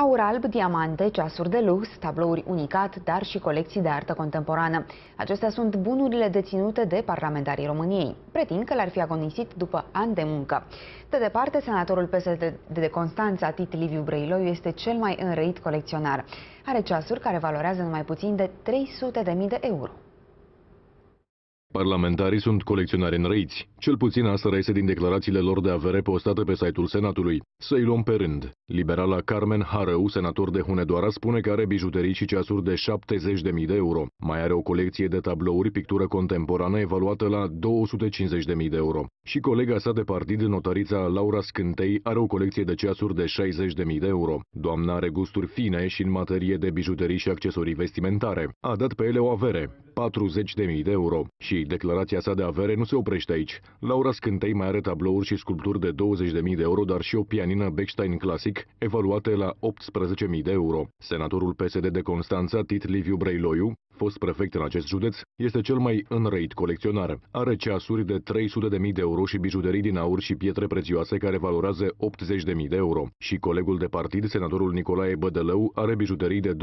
aur alb, diamante, ceasuri de lux, tablouri unicat, dar și colecții de artă contemporană. Acestea sunt bunurile deținute de parlamentarii României. Pretind că l-ar fi agonisit după ani de muncă. De departe, senatorul PSD de Constanța, Tit Liviu Brăiloiu, este cel mai înrăit colecționar. Are ceasuri care valorează numai puțin de 300.000 de euro. Parlamentarii sunt colecționari înrăiți. Cel puțin asta reiese din declarațiile lor de avere postate pe site-ul Senatului. Să-i luăm pe rând. Liberala Carmen Harău, senator de Hunedoara, spune că are bijuterii și ceasuri de 70.000 de euro. Mai are o colecție de tablouri pictură contemporană evaluată la 250.000 de euro. Și colega sa de partid, notarița Laura Scântei, are o colecție de ceasuri de 60.000 de euro. Doamna are gusturi fine și în materie de bijuterii și accesorii vestimentare. A dat pe ele o avere, 40.000 de euro. Și declarația sa de avere nu se oprește aici. Laura Scântei mai are tablouri și sculpturi de 20.000 de euro, dar și o pianină Beckstein Classic, evaluate la 18.000 de euro. Senatorul PSD de Constanța, Tit Liviu Breiloiu, fost prefect în acest județ, este cel mai înrăit colecționar. Are ceasuri de 300.000 de euro și bijuterii din aur și pietre prețioase care valorează 80.000 de euro. Și colegul de partid, senatorul Nicolae Bădălău, are bijuterii de 25.000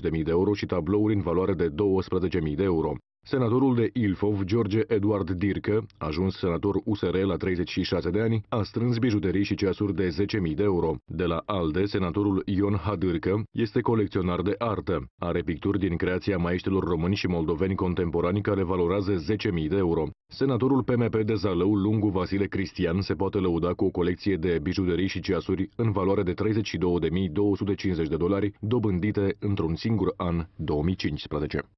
de euro și tablouri în valoare de 12.000 de euro. Senatorul de Ilfov, George Eduard Dircă, ajuns senator USR la 36 de ani, a strâns bijuterii și ceasuri de 10.000 de euro. De la ALDE, senatorul Ion Hadârcă este colecționar de artă. Are picturi din creația maestrilor români și moldoveni contemporani care valorează 10.000 de euro. Senatorul PMP de Zalău, Lungu Vasile Cristian, se poate lăuda cu o colecție de bijuterii și ceasuri în valoare de 32.250 de dolari, dobândite într-un singur an 2015.